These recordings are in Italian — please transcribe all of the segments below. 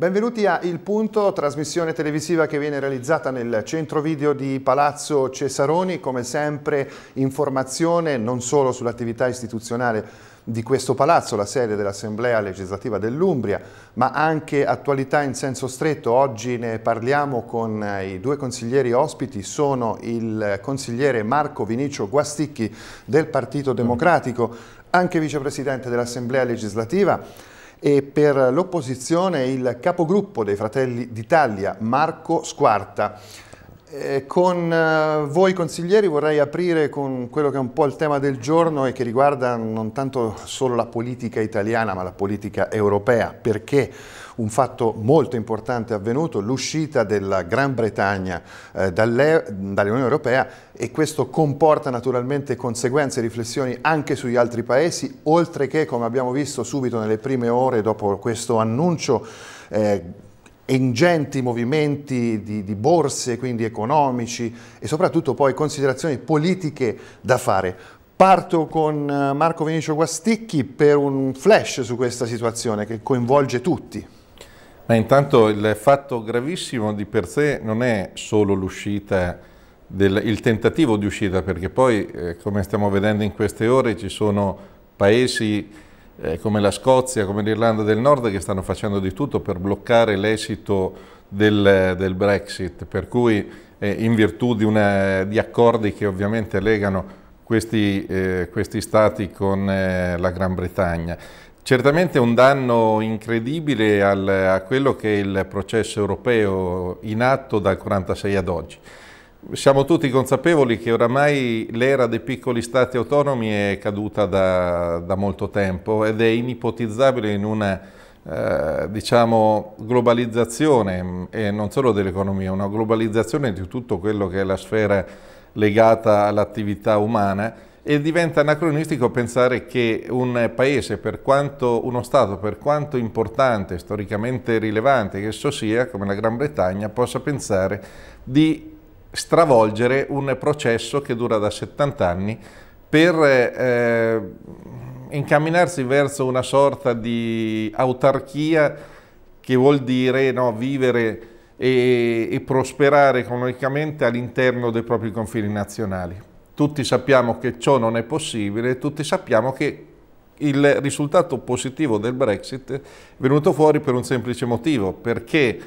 Benvenuti a Il Punto, trasmissione televisiva che viene realizzata nel centro video di Palazzo Cesaroni, come sempre informazione non solo sull'attività istituzionale di questo palazzo, la sede dell'Assemblea legislativa dell'Umbria, ma anche attualità in senso stretto. Oggi ne parliamo con i due consiglieri ospiti, sono il consigliere Marco Vinicio Guasticchi del Partito Democratico, anche vicepresidente dell'Assemblea legislativa, e per l'opposizione il capogruppo dei Fratelli d'Italia Marco Squarta. Eh, con eh, voi consiglieri vorrei aprire con quello che è un po' il tema del giorno e che riguarda non tanto solo la politica italiana ma la politica europea perché un fatto molto importante è avvenuto, l'uscita della Gran Bretagna eh, dall'Unione Europea e questo comporta naturalmente conseguenze e riflessioni anche sugli altri paesi oltre che come abbiamo visto subito nelle prime ore dopo questo annuncio eh, ingenti movimenti di, di, borse, quindi economici e soprattutto poi considerazioni politiche da fare. Parto con eh, Marco Vinicio Guasticchi per un flash su questa situazione che coinvolge tutti. Ma intanto il fatto gravissimo di per sé non è solo l'uscita, il tentativo di uscita, perché poi, eh, come stiamo vedendo in queste ore, ci sono paesi eh, come la Scozia, come l'Irlanda del Nord che stanno facendo di tutto per bloccare l'esito del, del, Brexit, per cui eh, in virtù di, una, di, accordi che ovviamente legano questi, eh, questi stati con eh, la Gran Bretagna. Certamente un danno incredibile al, a quello che è il processo europeo in atto dal 1946 ad oggi. Siamo tutti consapevoli che oramai l'era dei piccoli stati autonomi è caduta da, da molto tempo ed è inipotizzabile in una eh, diciamo, globalizzazione, mm, e non solo dell'economia, una globalizzazione di tutto quello che è la sfera legata all'attività umana e diventa anacronistico pensare che un paese, per quanto, uno Stato, per quanto importante, storicamente rilevante che esso sia, come la Gran Bretagna, possa pensare di stravolgere un processo che dura da 70 anni per eh, eh, incamminarsi verso una sorta di autarchia che vuol dire no, vivere e, e prosperare economicamente all'interno dei propri confini nazionali. Tutti sappiamo che ciò non è possibile, tutti sappiamo che il risultato positivo del Brexit è venuto fuori per un semplice motivo, perché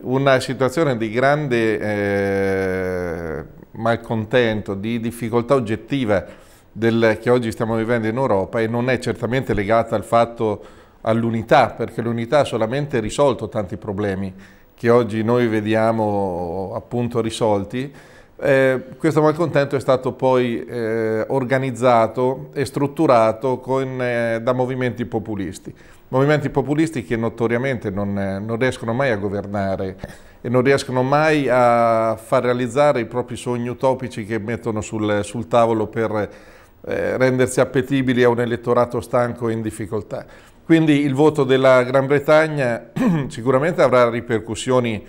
una situazione di grande eh, malcontento, di difficoltà oggettiva del, che oggi stiamo vivendo in Europa e non è certamente legata al fatto all'unità, perché l'unità ha solamente risolto tanti problemi che oggi noi vediamo appunto risolti, eh, questo malcontento è stato poi eh, organizzato e strutturato con, eh, da movimenti populisti, movimenti populisti che notoriamente non, non, riescono mai a governare e non riescono mai a far realizzare i propri sogni utopici che mettono sul, sul tavolo per eh, rendersi appetibili a un elettorato stanco e in difficoltà. Quindi il voto della Gran Bretagna sicuramente avrà ripercussioni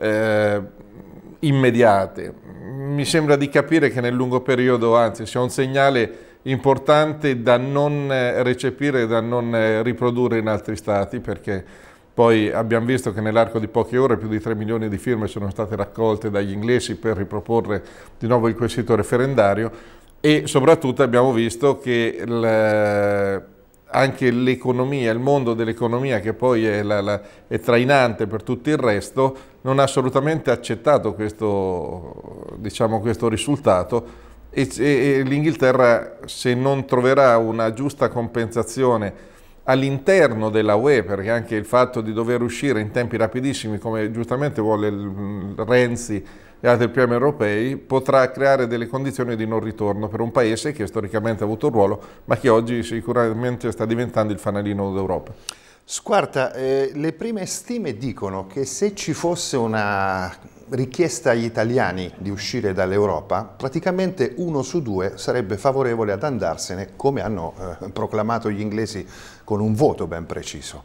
Eh, immediate. Mi sembra di capire che nel lungo periodo, anzi, sia un segnale importante da non eh, recepire, da non eh, riprodurre in altri stati, perché poi abbiamo visto che nell'arco di poche ore più di 3 milioni di firme sono state raccolte dagli inglesi per riproporre di nuovo il quesito referendario e soprattutto abbiamo visto che il anche l'economia, il mondo dell'economia che poi è, la, la, è, trainante per tutto il resto, non ha assolutamente accettato questo, diciamo, questo risultato e, e, e l'Inghilterra se non troverà una giusta compensazione all'interno della UE, perché anche il fatto di dover uscire in tempi rapidissimi, come giustamente vuole mm, Renzi, e altri PM europei, potrà creare delle condizioni di non ritorno per un paese che storicamente ha avuto un ruolo, ma che oggi sicuramente sta diventando il fanalino d'Europa. Squarta, eh, le prime stime dicono che se ci fosse una richiesta agli italiani di uscire dall'Europa, praticamente uno su due sarebbe favorevole ad andarsene, come hanno eh, proclamato gli inglesi con un voto ben preciso.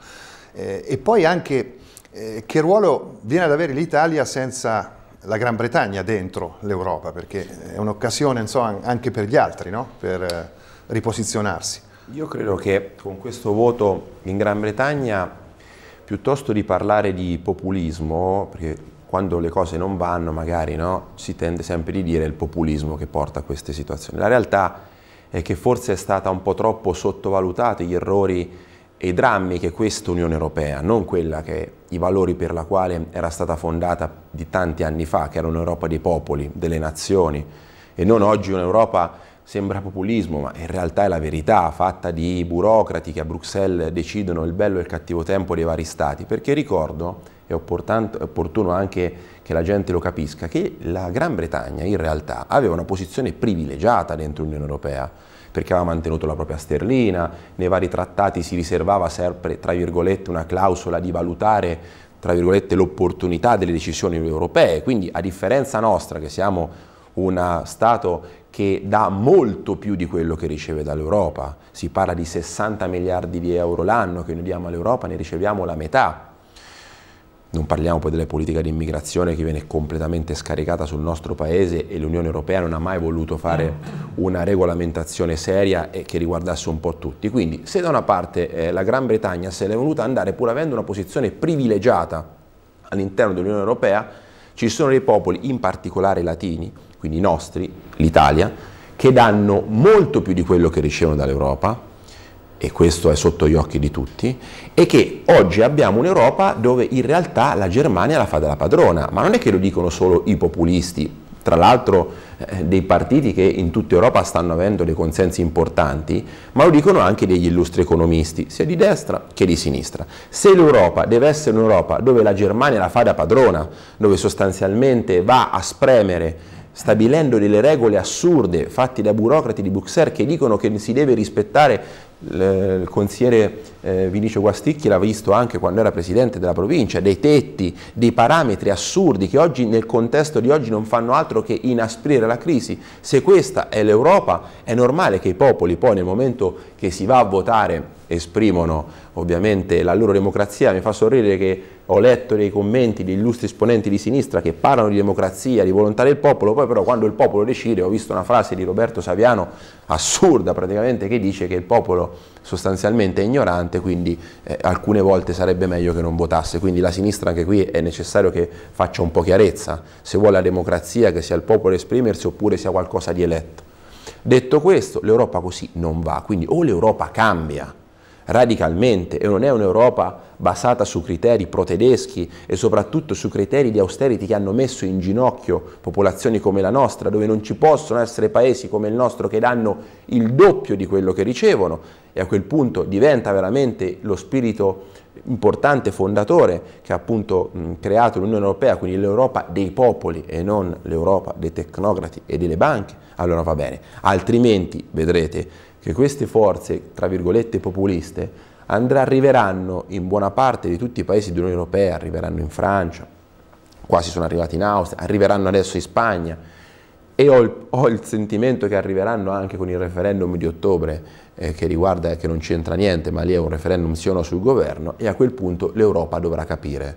Eh, e poi anche eh, che ruolo viene ad avere l'Italia senza la Gran Bretagna dentro l'Europa, perché è un'occasione so, anche per gli altri no? per eh, riposizionarsi. Io credo che con questo voto in Gran Bretagna, piuttosto di parlare di populismo, perché quando le cose non vanno magari no, si tende sempre di dire il populismo che porta a queste situazioni. La realtà è che forse è stata un po' troppo sottovalutata gli errori e i drammi che questa Unione Europea, non quella che i valori per la quale era stata fondata di tanti anni fa, che era un'Europa dei popoli, delle nazioni, e non oggi un'Europa sembra populismo, ma in realtà è la verità, fatta di burocrati che a Bruxelles decidono il bello e il cattivo tempo dei vari stati, perché ricordo, è opportuno anche che la gente lo capisca, che la Gran Bretagna in realtà aveva una posizione privilegiata dentro l'Unione Europea, perché aveva mantenuto la propria sterlina, nei vari trattati si riservava sempre, tra virgolette, una clausola di valutare tra virgolette, l'opportunità delle decisioni europee. Quindi, a differenza nostra, che siamo uno Stato che dà molto più di quello che riceve dall'Europa, si parla di 60 miliardi di euro l'anno che noi diamo all'Europa, ne riceviamo la metà. Non parliamo poi delle politiche di immigrazione che viene completamente scaricata sul nostro paese e l'Unione Europea non ha mai voluto fare una regolamentazione seria e che riguardasse un po' tutti. Quindi se da una parte eh, la Gran Bretagna se l'è voluta andare pur avendo una posizione privilegiata all'interno dell'Unione Europea, ci sono dei popoli, in particolare i latini, quindi i nostri, l'Italia, che danno molto più di quello che ricevono dall'Europa, e questo è sotto gli occhi di tutti, è che oggi abbiamo un'Europa dove in realtà la Germania la fa della padrona, ma non è che lo dicono solo i populisti, tra l'altro eh, dei partiti che in tutta Europa stanno avendo dei consensi importanti, ma lo dicono anche degli illustri economisti, sia di destra che di sinistra. Se l'Europa deve essere un'Europa dove la Germania la fa da padrona, dove sostanzialmente va a spremere stabilendo delle regole assurde fatte da burocrati di Bruxelles che dicono che si deve rispettare il consigliere eh, Vinicio Guasticchi l'ha visto anche quando era presidente della provincia, dei tetti, dei parametri assurdi che oggi nel contesto di oggi non fanno altro che inasprire la crisi. Se questa è l'Europa è normale che i popoli poi nel momento che si va a votare esprimono ovviamente la loro democrazia, mi fa sorridere che ho letto dei commenti di illustri esponenti di sinistra che parlano di democrazia, di volontà del popolo, poi però quando il popolo decide, ho visto una frase di Roberto Saviano assurda praticamente che dice che il popolo sostanzialmente è ignorante, quindi eh, alcune volte sarebbe meglio che non votasse, quindi la sinistra anche qui è necessario che faccia un po' chiarezza, se vuole la democrazia, che sia il popolo a esprimersi oppure sia qualcosa di eletto. Detto questo, l'Europa così non va, quindi o l'Europa cambia, radicalmente e non è un'Europa basata su criteri pro-tedeschi e soprattutto su criteri di austerity che hanno messo in ginocchio popolazioni come la nostra, dove non ci possono essere paesi come il nostro che danno il doppio di quello che ricevono e a quel punto diventa veramente lo spirito importante fondatore che ha appunto creato l'Unione Europea, quindi l'Europa dei popoli e non l'Europa dei tecnocrati e delle banche, allora va bene, altrimenti vedrete che queste forze, tra virgolette, populiste, andrà, arriveranno in buona parte di tutti i paesi dell'Unione Europea, arriveranno in Francia, quasi sono arrivati in Austria, arriveranno adesso in Spagna e ho il, ho il sentimento che arriveranno anche con il referendum di ottobre eh, che riguarda, che non c'entra niente, ma lì è un referendum sì o no sul governo e a quel punto l'Europa dovrà capire.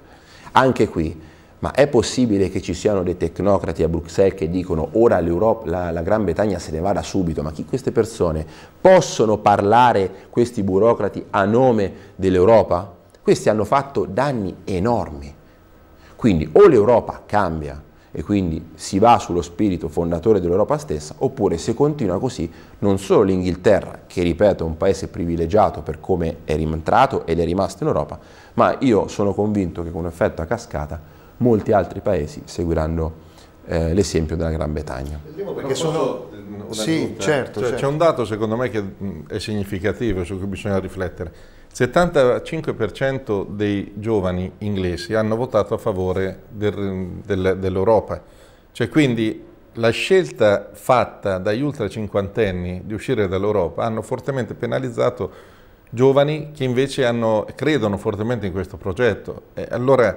Anche qui ma è possibile che ci siano dei tecnocrati a Bruxelles che dicono ora la, la, Gran Bretagna se ne vada subito, ma chi queste persone possono parlare, questi burocrati, a nome dell'Europa? Questi hanno fatto danni enormi. Quindi o l'Europa cambia e quindi si va sullo spirito fondatore dell'Europa stessa, oppure se continua così non solo l'Inghilterra, che ripeto è un paese privilegiato per come è rientrato ed è rimasto in Europa, ma io sono convinto che con effetto a cascata molti altri paesi seguiranno eh, l'esempio della Gran Bretagna. Vedremo perché sono... Eh, sì, eh. certo, cioè, certo. C'è un certo. dato secondo me che mm, è significativo su cui bisogna riflettere. Il 75% dei giovani inglesi hanno votato a favore del, del, dell'Europa. Cioè, quindi la scelta fatta dagli ultra cinquantenni di uscire dall'Europa hanno fortemente penalizzato giovani che invece hanno, credono fortemente in questo progetto. E allora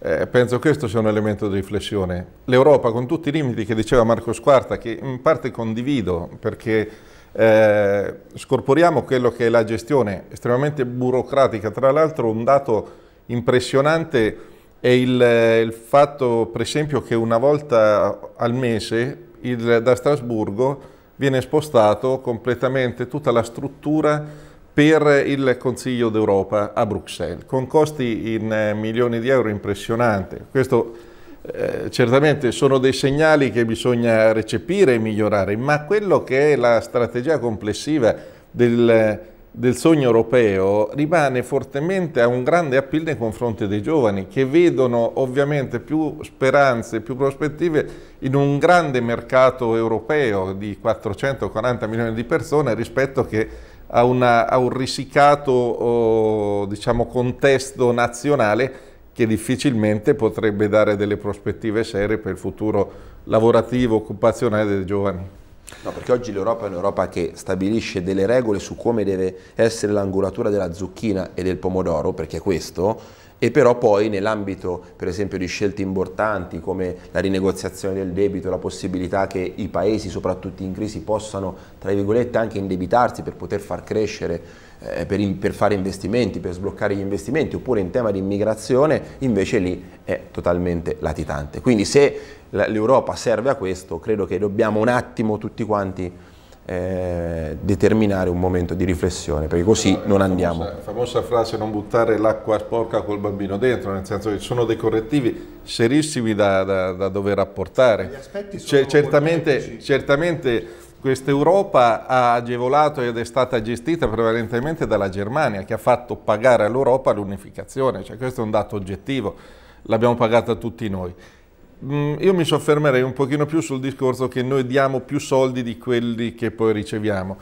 eh, penso che questo sia un elemento di riflessione. L'Europa, con tutti i limiti che diceva Marco Squarta, che in parte condivido perché eh, scorporiamo quello che è la gestione estremamente burocratica, tra l'altro un dato impressionante è il, il, fatto, per esempio, che una volta al mese il, da Strasburgo viene spostato completamente tutta la struttura per il Consiglio d'Europa a Bruxelles, con costi in eh, milioni di euro impressionanti. Questo eh, certamente sono dei segnali che bisogna recepire e migliorare, ma quello che è la strategia complessiva del, del sogno europeo rimane fortemente a un grande appeal nei confronti dei giovani che vedono ovviamente più speranze, più prospettive in un grande mercato europeo di 440 milioni di persone rispetto che a, una, a un risicato diciamo, contesto nazionale che difficilmente potrebbe dare delle prospettive serie per il futuro lavorativo, occupazionale dei giovani. No, perché oggi l'Europa è un'Europa che stabilisce delle regole su come deve essere l'angolatura della zucchina e del pomodoro, perché questo e però poi nell'ambito per esempio di scelte importanti come la rinegoziazione del debito, la possibilità che i paesi soprattutto in crisi possano tra virgolette anche indebitarsi per poter far crescere, eh, per, in, per, fare investimenti, per sbloccare gli investimenti oppure in tema di immigrazione invece lì è totalmente latitante. Quindi se l'Europa serve a questo credo che dobbiamo un attimo tutti quanti eh, determinare un momento di riflessione, perché così no, eh, non andiamo. La famosa frase non buttare l'acqua sporca col bambino dentro, nel senso che sono dei correttivi serissimi da, da, da dover apportare. Cioè, certamente, certamente questa Europa ha agevolato ed è stata gestita prevalentemente dalla Germania, che ha fatto pagare all'Europa l'unificazione, cioè questo è un dato oggettivo, l'abbiamo pagata tutti noi. Mm, io mi soffermerei un pochino più sul discorso che noi diamo più soldi di quelli che poi riceviamo.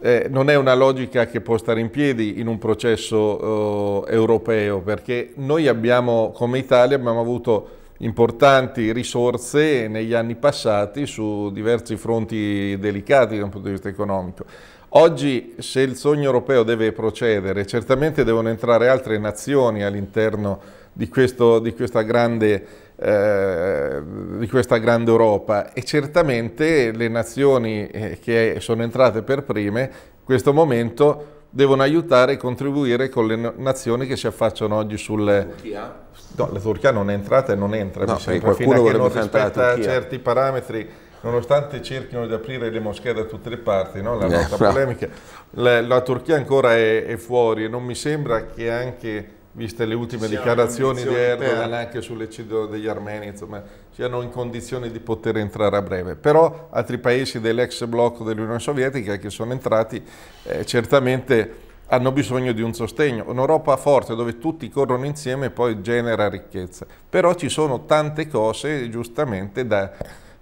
Eh, non è una logica che può stare in piedi in un processo eh, europeo, perché noi abbiamo, come Italia, abbiamo avuto importanti risorse negli anni passati su diversi fronti delicati da un punto di vista economico. Oggi, se il sogno europeo deve procedere, certamente devono entrare altre nazioni all'interno di, di, questa grande eh, di questa grande Europa e certamente le nazioni eh, che sono entrate per prime in questo momento devono aiutare e contribuire con le nazioni che si affacciano oggi sulle... Turchia? No, la Turchia non è entrata e non entra, no, mi sembra, fino a che non rispetta certi parametri nonostante cerchino di aprire le moschee da tutte le parti, no? la eh, nostra polemica, la, la, Turchia ancora è, è fuori e non mi sembra che anche viste le ultime dichiarazioni di Erdogan anche sull'eccidio degli armeni, insomma, siano in condizioni di poter entrare a breve. Però altri paesi dell'ex blocco dell'Unione Sovietica che sono entrati eh, certamente hanno bisogno di un sostegno. Un'Europa forte dove tutti corrono insieme poi genera ricchezza. Però ci sono tante cose giustamente da,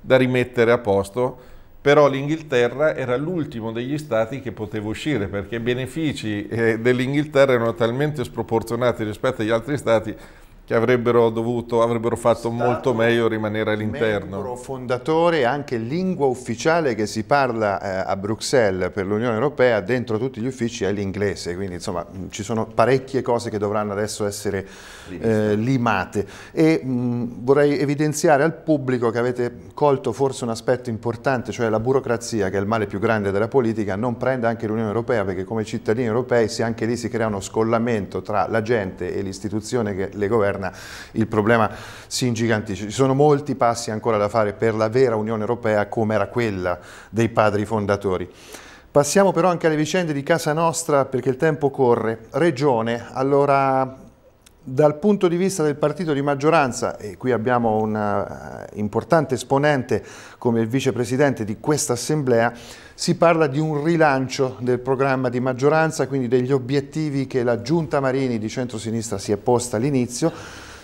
da rimettere a posto però l'Inghilterra era l'ultimo degli stati che poteva uscire perché i benefici eh, dell'Inghilterra erano talmente sproporzionati rispetto agli altri stati che avrebbero, dovuto, avrebbero fatto molto meglio rimanere all'interno. Membro fondatore e anche lingua ufficiale che si parla eh, a Bruxelles per l'Unione Europea, dentro tutti gli uffici è l'inglese, quindi insomma mm, ci sono parecchie cose che dovranno adesso essere eh, limate. E mh, mm, vorrei evidenziare al pubblico che avete colto forse un aspetto importante, cioè la burocrazia, che è il male più grande della politica, non prende anche l'Unione Europea, perché come cittadini europei se anche lì si crea uno scollamento tra la gente e l'istituzione che le governa, interna il problema si ingigantisce. Ci sono molti passi ancora da fare per la vera Unione Europea come era quella dei padri fondatori. Passiamo però anche alle vicende di casa nostra perché il tempo corre. Regione, allora dal punto di vista del partito di maggioranza, e qui abbiamo un eh, importante esponente come il vicepresidente di questa assemblea, si parla di un rilancio del programma di maggioranza, quindi degli obiettivi che la Giunta Marini di centrosinistra si è posta all'inizio.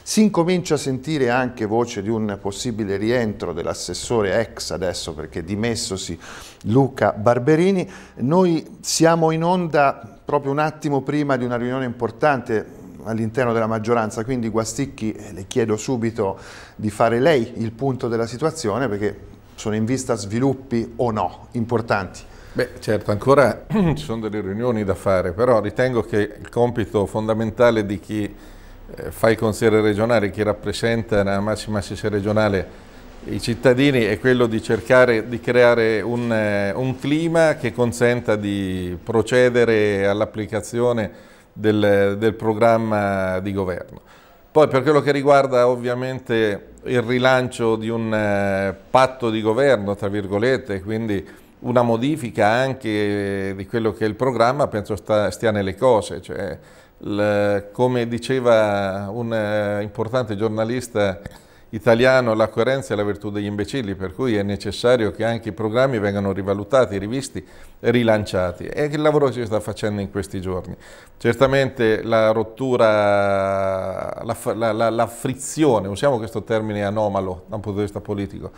Si incomincia a sentire anche voce di un possibile rientro dell'assessore ex adesso perché dimessosi Luca Barberini. Noi siamo in onda proprio un attimo prima di una riunione importante all'interno della maggioranza, quindi Guasticchi eh, le chiedo subito di fare lei il punto della situazione perché sono in vista sviluppi o no importanti? Beh, certo, ancora ci sono delle riunioni da fare, però ritengo che il compito fondamentale di chi eh, fa il consigliere regionale, chi rappresenta la massima assessore regionale i cittadini è quello di cercare di creare un, eh, un clima che consenta di procedere all'applicazione del, del programma di governo. Poi per quello che riguarda ovviamente il rilancio di un eh, patto di governo, tra virgolette, quindi una modifica anche eh, di quello che è il programma, penso sta, stia nelle cose. Cioè, il, come diceva un eh, importante giornalista italiano, la coerenza è la virtù degli imbecilli, per cui è necessario che anche i programmi vengano rivalutati, rivisti, rilanciati. È il lavoro che si sta facendo in questi giorni. Certamente la rottura la, la, la, frizione, usiamo questo termine anomalo da un punto di vista politico,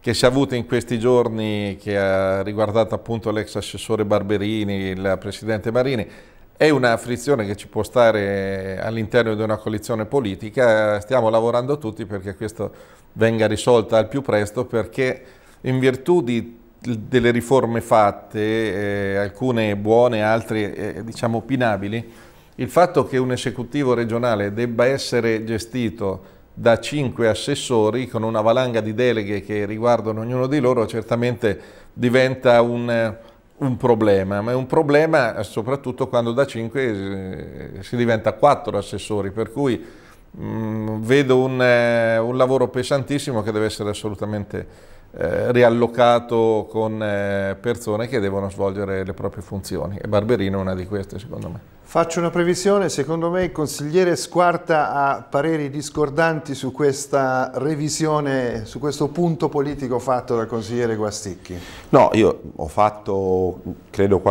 che si è avuta in questi giorni, che ha riguardato appunto l'ex assessore Barberini, il presidente Marini, è una frizione che ci può stare all'interno di una coalizione politica, stiamo lavorando tutti perché questo venga risolta al più presto perché in virtù di, delle riforme fatte, eh, alcune buone, altre eh, diciamo opinabili, il fatto che un esecutivo regionale debba essere gestito da cinque assessori con una valanga di deleghe che riguardano ognuno di loro certamente diventa un, un problema, ma è un problema soprattutto quando da cinque eh, si diventa quattro assessori, per cui mh, mm, vedo un, eh, un lavoro pesantissimo che deve essere assolutamente eh, riallocato con eh, persone che devono svolgere le proprie funzioni e Barberino è una di queste secondo me. Faccio una previsione, secondo me il consigliere Squarta ha pareri discordanti su questa revisione, su questo punto politico fatto dal consigliere Guasticchi. No, io ho fatto, credo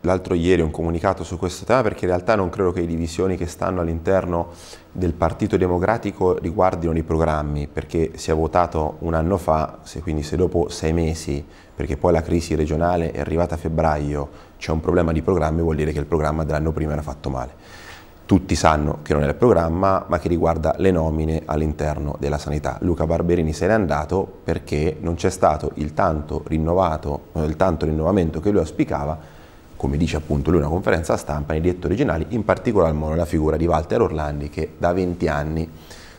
l'altro ieri, un comunicato su questo tema perché in realtà non credo che le divisioni che stanno all'interno del Partito Democratico riguardino i programmi, perché si è votato un anno fa, se quindi se dopo sei mesi, perché poi la crisi regionale è arrivata a febbraio, c'è un problema di programmi, vuol dire che il programma dell'anno prima era fatto male. Tutti sanno che non è il programma, ma che riguarda le nomine all'interno della sanità. Luca Barberini se n'è andato perché non c'è stato il tanto, eh, il tanto rinnovamento che lui auspicava come dice appunto lui in una conferenza stampa, nei direttori originali, in particolar modo la figura di Walter Orlandi che da 20 anni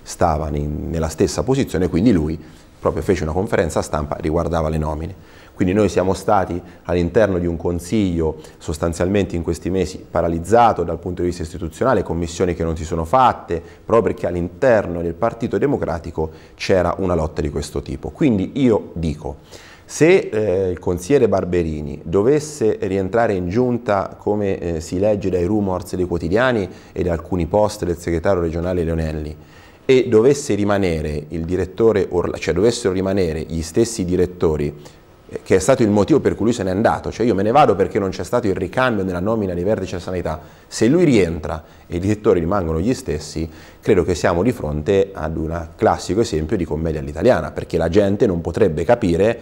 stava in, nella stessa posizione, quindi lui proprio fece una conferenza stampa, riguardava le nomine. Quindi noi siamo stati all'interno di un consiglio sostanzialmente in questi mesi paralizzato dal punto di vista istituzionale, commissioni che non si sono fatte, proprio perché all'interno del Partito Democratico c'era una lotta di questo tipo. Quindi io dico, se eh, il consigliere Barberini dovesse rientrare in giunta, come eh, si legge dai rumors dei quotidiani e da alcuni post del segretario regionale Leonelli, e dovesse rimanere il direttore Orla, cioè dovessero rimanere gli stessi direttori, eh, che è stato il motivo per cui lui se n'è andato, cioè io me ne vado perché non c'è stato il ricambio nella nomina di vertice della sanità, se lui rientra e i direttori rimangono gli stessi, credo che siamo di fronte ad un classico esempio di commedia all'italiana, perché la gente non potrebbe capire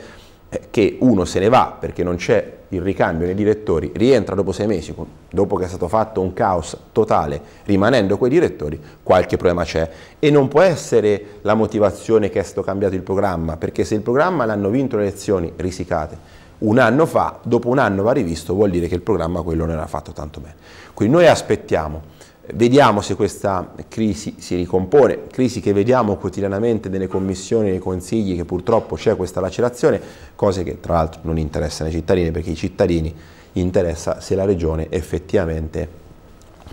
eh, che uno se ne va perché non c'è il ricambio nei direttori, rientra dopo sei mesi, dopo che è stato fatto un caos totale, rimanendo quei direttori, qualche problema c'è. E non può essere la motivazione che è stato cambiato il programma, perché se il programma l'hanno vinto le elezioni risicate un anno fa, dopo un anno va rivisto, vuol dire che il programma quello non era fatto tanto bene. Quindi noi aspettiamo Vediamo se questa crisi si ricompone, crisi che vediamo quotidianamente nelle commissioni, nei consigli, che purtroppo c'è questa lacerazione, cose che tra l'altro non interessano ai cittadini perché ai cittadini interessa se la regione effettivamente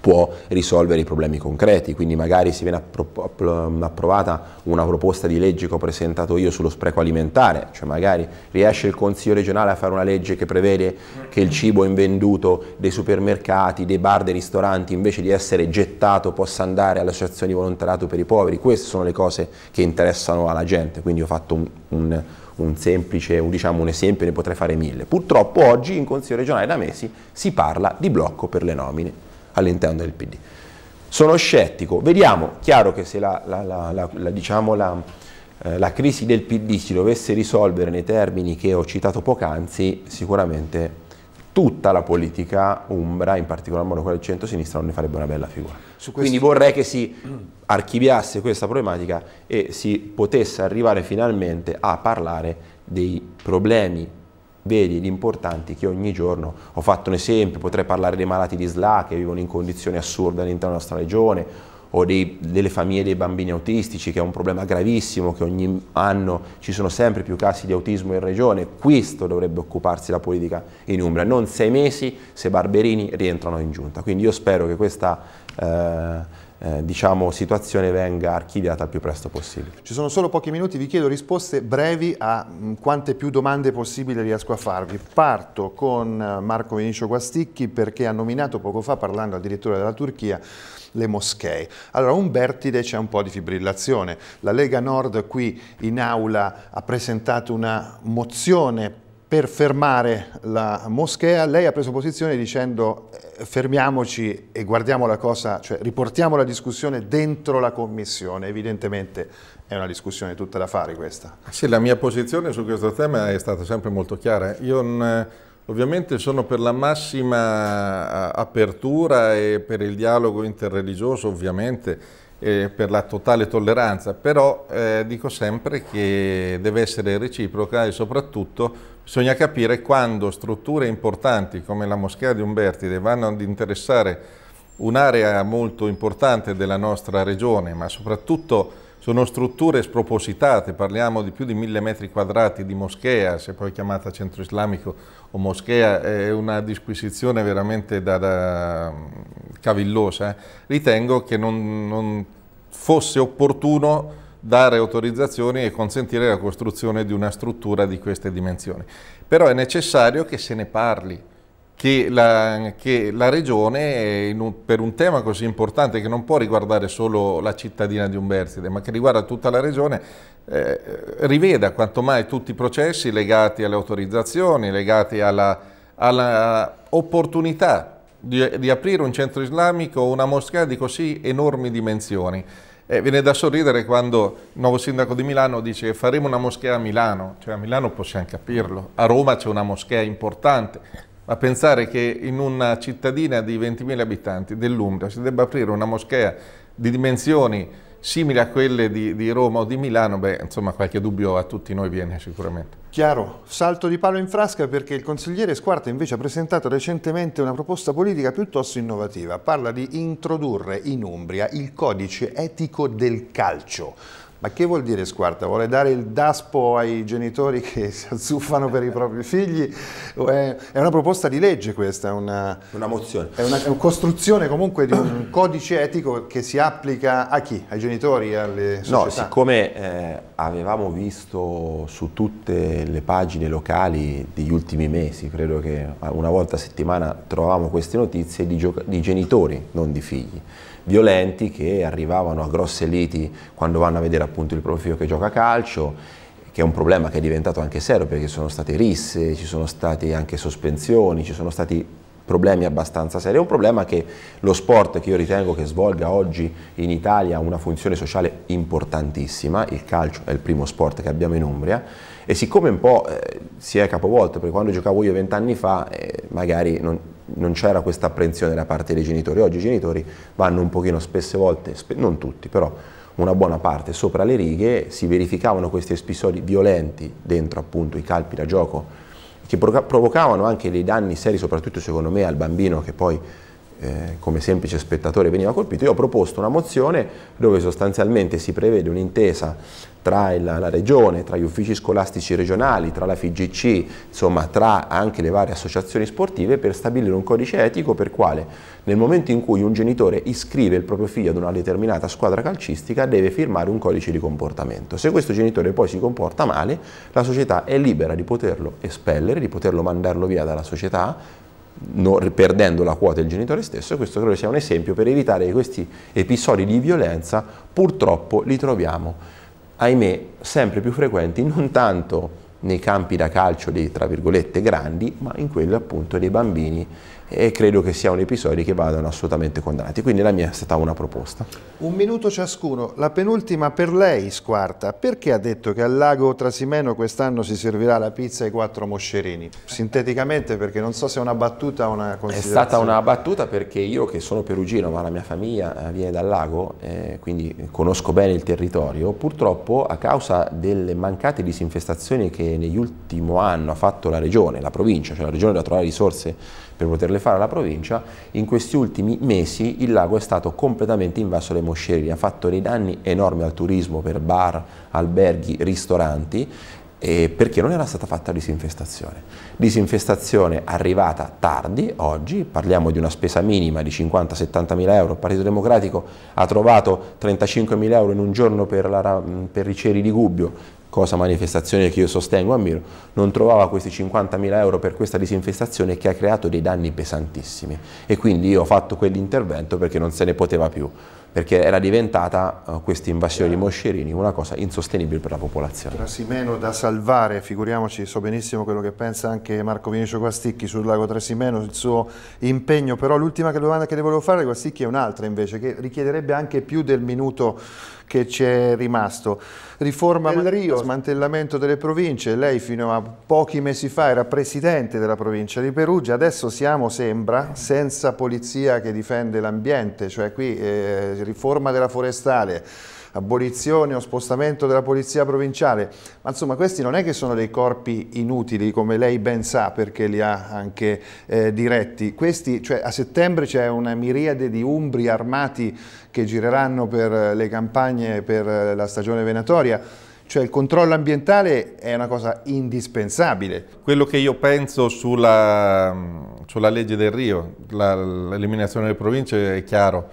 può risolvere i problemi concreti, quindi magari si viene approvata una proposta di legge che ho presentato io sullo spreco alimentare, cioè magari riesce il Consiglio regionale a fare una legge che prevede che il cibo invenduto dei supermercati, dei bar, dei ristoranti, invece di essere gettato possa andare alle associazioni di volontariato per i poveri, queste sono le cose che interessano alla gente, quindi ho fatto un, un un semplice, un, diciamo, un esempio, ne potrei fare mille. Purtroppo oggi in Consiglio regionale da mesi si parla di blocco per le nomine all'interno del PD. Sono scettico, vediamo, chiaro che se la, la, la, la diciamo eh, crisi del PD si dovesse risolvere nei termini che ho citato poc'anzi, sicuramente tutta la politica umbra, in particolar modo quella del centro-sinistra, non ne farebbe una bella figura. Questo... Quindi vorrei che si archiviasse questa problematica e si potesse arrivare finalmente a parlare dei problemi vedi importanti che ogni giorno, ho fatto un esempio, potrei parlare dei malati di SLA che vivono in condizioni assurde all'interno della nostra regione, o dei, delle famiglie dei bambini autistici, che è un problema gravissimo, che ogni anno ci sono sempre più casi di autismo in regione, questo dovrebbe occuparsi la politica in Umbria, non sei mesi se Barberini rientrano in giunta. Quindi io spero che questa... Eh, eh, diciamo, situazione venga archiviata il più presto possibile. Ci sono solo pochi minuti, vi chiedo risposte brevi a mm, quante più domande possibile riesco a farvi. Parto con eh, Marco Vinicio Guasticchi perché ha nominato poco fa, parlando addirittura della Turchia, le moschee. Allora, un vertice c'è un po' di fibrillazione. La Lega Nord qui in aula ha presentato una mozione per fermare la moschea, lei ha preso posizione dicendo eh, fermiamoci e guardiamo la cosa, cioè riportiamo la discussione dentro la commissione, evidentemente è una discussione tutta da fare questa. Sì, la mia posizione su questo tema è stata sempre molto chiara, io ovviamente sono per la massima eh, apertura e per il dialogo interreligioso ovviamente, eh, per la totale tolleranza, però eh, dico sempre che deve essere reciproca e soprattutto bisogna capire quando strutture importanti come la Moschea di Umbertide vanno ad interessare un'area molto importante della nostra regione, ma soprattutto sono strutture spropositate, parliamo di più di mille metri quadrati di moschea, se poi chiamata centro islamico o moschea, è una disquisizione veramente da, da mm, cavillosa. Eh. Ritengo che non, non fosse opportuno dare autorizzazioni e consentire la costruzione di una struttura di queste dimensioni. Però è necessario che se ne parli, che la, che la regione un, per un tema così importante che non può riguardare solo la cittadina di Umberside ma che riguarda tutta la regione eh, riveda quanto mai tutti i processi legati alle autorizzazioni, legati alla, alla opportunità di, di, aprire un centro islamico o una moschea di così enormi dimensioni. Eh, viene da sorridere quando il nuovo sindaco di Milano dice faremo una moschea a Milano, cioè a Milano possiamo capirlo, a Roma c'è una moschea importante, ma pensare che in una cittadina di 20.000 abitanti dell'Umbria si debba aprire una moschea di dimensioni simili a quelle di, di, Roma o di Milano, beh, insomma qualche dubbio a tutti noi viene sicuramente. Chiaro, salto di palo in frasca perché il consigliere Squarta invece ha presentato recentemente una proposta politica piuttosto innovativa. Parla di introdurre in Umbria il codice etico del calcio ma che vuol dire squarta? Vuole dare il daspo ai genitori che si azzuffano per i propri figli? È, una proposta di legge questa, una, una mozione. È una, è una, costruzione comunque di un codice etico che si applica a chi? Ai genitori, alle società? No, siccome eh, avevamo visto su tutte le pagine locali degli ultimi mesi, credo che una volta a settimana trovavamo queste notizie di, di genitori, non di figli violenti che arrivavano a grosse liti quando vanno a vedere appunto il profilo che gioca a calcio che è un problema che è diventato anche serio perché sono state risse, ci sono state anche sospensioni, ci sono stati problemi abbastanza seri. È un problema che lo sport che io ritengo che svolga oggi in Italia una funzione sociale importantissima, il calcio è il primo sport che abbiamo in Umbria e siccome un po' eh, si è capovolto, perché quando giocavo io vent'anni fa eh, magari non, non c'era questa apprensione da parte dei genitori. Oggi i genitori vanno un pochino spesse volte, non tutti, però una buona parte sopra le righe, si verificavano questi episodi violenti dentro appunto i calpi da gioco che provocavano anche dei danni seri, soprattutto secondo me al bambino che poi eh, come semplice spettatore veniva colpito, io ho proposto una mozione dove sostanzialmente si prevede un'intesa tra la regione, tra gli uffici scolastici regionali, tra la FIGC, insomma tra anche le varie associazioni sportive per stabilire un codice etico per quale nel momento in cui un genitore iscrive il proprio figlio ad una determinata squadra calcistica deve firmare un codice di comportamento. Se questo genitore poi si comporta male, la società è libera di poterlo espellere, di poterlo mandarlo via dalla società No, perdendo la quota del genitore stesso e questo credo sia un esempio per evitare che questi episodi di violenza purtroppo li troviamo ahimè, sempre più frequenti non tanto nei campi da calcio dei tra virgolette grandi, ma in quelli appunto dei bambini e credo che siano episodi che vadano assolutamente condannati. Quindi la mia è stata una proposta. Un minuto ciascuno, la penultima per lei, Squarta. Perché ha detto che al lago Trasimeno quest'anno si servirà la pizza ai quattro moscerini? Sinteticamente perché non so se è una battuta o una considerazione. È stata una battuta perché io che sono perugino ma la mia famiglia eh, viene dal lago, eh, quindi conosco bene il territorio, purtroppo a causa delle mancate disinfestazioni che negli ultimi anni ha fatto la regione, la provincia, cioè la regione da trovare risorse per poterle fare alla provincia, in questi ultimi mesi il lago è stato completamente invaso dai moscerini, ha fatto dei danni enormi al turismo per bar, alberghi, ristoranti eh, perché non era stata fatta disinfestazione. Disinfestazione arrivata tardi, oggi, parliamo di una spesa minima di 50-70 mila euro, il Partito Democratico ha trovato 35 mila euro in un giorno per, la, per i ceri di Gubbio, cosa manifestazione che io sostengo e ammiro, non trovava questi 50.000 euro per questa disinfestazione che ha creato dei danni pesantissimi. E quindi io ho fatto quell'intervento perché non se ne poteva più, perché era diventata uh, questa invasione di moscerini una cosa insostenibile per la popolazione. Trasimeno da salvare, figuriamoci, so benissimo quello che pensa anche Marco Vinicio Guasticchi sul lago Trasimeno, il suo impegno, però l'ultima domanda che le volevo fare, Guasticchi, è un'altra invece, che richiederebbe anche più del minuto che ci è rimasto. Riforma del Rio, smantellamento delle province, lei fino a pochi mesi fa era presidente della provincia di Perugia, adesso siamo, sembra, senza polizia che difende l'ambiente, cioè qui eh, riforma della forestale, abolizione o spostamento della polizia provinciale, ma insomma questi non è che sono dei corpi inutili come lei ben sa perché li ha anche eh, diretti, questi, cioè, a settembre c'è una miriade di umbri armati che gireranno per le campagne per la stagione venatoria, cioè il controllo ambientale è una cosa indispensabile. Quello che io penso sulla, sulla legge del Rio, l'eliminazione delle province è chiaro,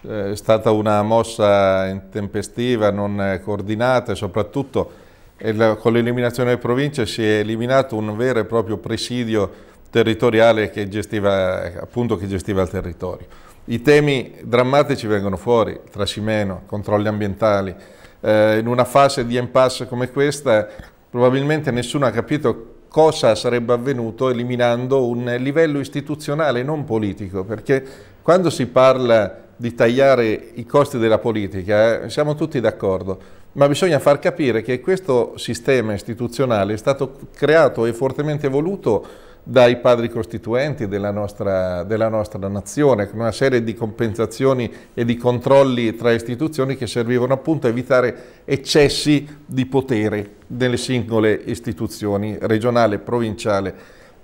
eh, è stata una mossa intempestiva, non eh, coordinata e soprattutto eh, con l'eliminazione delle province si è eliminato un vero e proprio presidio territoriale che gestiva, appunto, che gestiva il territorio. I temi drammatici vengono fuori, trascimeno, controlli ambientali. Eh, in una fase di impasse come questa probabilmente nessuno ha capito cosa sarebbe avvenuto eliminando un livello istituzionale, non politico, perché quando si parla di di tagliare i costi della politica, eh, siamo tutti d'accordo, ma bisogna far capire che questo sistema istituzionale è stato creato e fortemente voluto dai padri costituenti della nostra, della nostra nazione, con una serie di compensazioni e di controlli tra istituzioni che servivano appunto a evitare eccessi di potere nelle singole istituzioni regionale, provinciale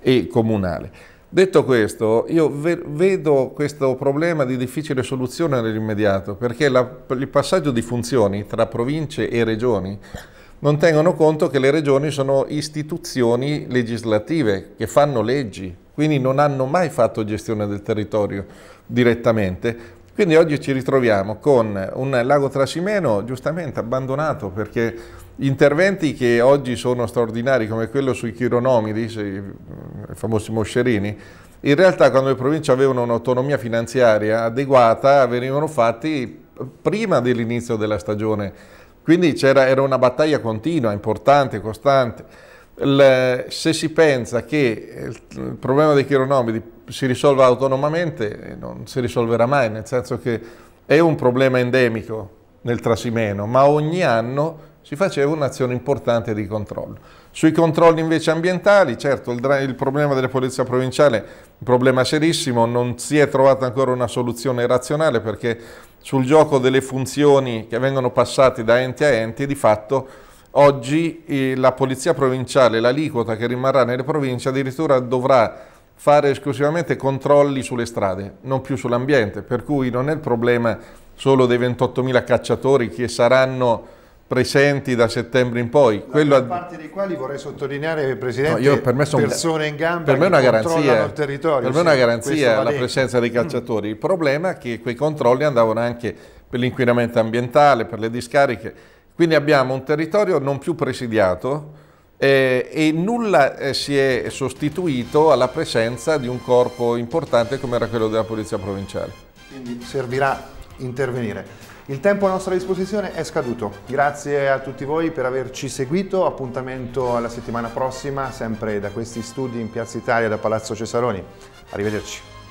e comunale. Detto questo, io vedo questo problema di difficile soluzione nell'immediato, perché la, il passaggio di funzioni tra province e regioni non tengono conto che le regioni sono istituzioni legislative che fanno leggi, quindi non hanno mai fatto gestione del territorio direttamente, quindi oggi ci ritroviamo con un lago Trasimeno giustamente abbandonato perché interventi che oggi sono straordinari come quello sui chironomidi, i mm, famosi moscerini, in realtà quando le province avevano un'autonomia finanziaria adeguata venivano fatti prima dell'inizio della stagione. Quindi era una battaglia continua, importante, costante. se si pensa che il problema dei chironomidi si risolva autonomamente non si risolverà mai, nel senso che è un problema endemico nel Trasimeno, ma ogni anno si faceva un'azione importante di controllo. Sui controlli invece ambientali, certo, il, il problema della polizia provinciale è un problema serissimo, non si è trovata ancora una soluzione razionale perché sul gioco delle funzioni che vengono passate da enti a enti, di fatto oggi eh, la polizia provinciale, l'aliquota che rimarrà nelle province, addirittura dovrà fare esclusivamente controlli sulle strade, non più sull'ambiente, per cui non è il problema solo dei 28.000 cacciatori che saranno presenti da settembre in poi. Da Quello... parte dei quali vorrei sottolineare, Presidente, no, per me sono... persone in gamba per me è una garanzia, Per me è una garanzia la presenza dei mm. cacciatori. Mm. Il problema è che quei controlli andavano anche per l'inquinamento ambientale, per le discariche. Quindi abbiamo un territorio non più presidiato, eh, e nulla eh, si è sostituito alla presenza di un corpo importante come era quello della Polizia Provinciale. Quindi servirà intervenire. Il tempo a nostra disposizione è scaduto. Grazie a tutti voi per averci seguito. Appuntamento alla settimana prossima, sempre da questi studi in Piazza Italia da Palazzo Cesaroni. Arrivederci.